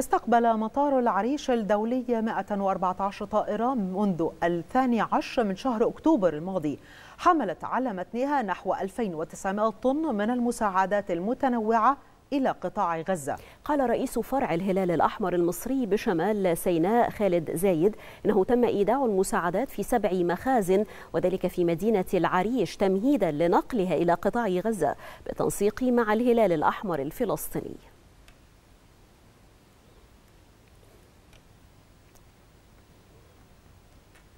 استقبل مطار العريش الدولي 114 طائرة منذ الثاني عشر من شهر أكتوبر الماضي حملت على متنها نحو 2900 طن من المساعدات المتنوعة إلى قطاع غزة قال رئيس فرع الهلال الأحمر المصري بشمال سيناء خالد زايد أنه تم إيداع المساعدات في سبع مخازن وذلك في مدينة العريش تمهيدا لنقلها إلى قطاع غزة بتنسيق مع الهلال الأحمر الفلسطيني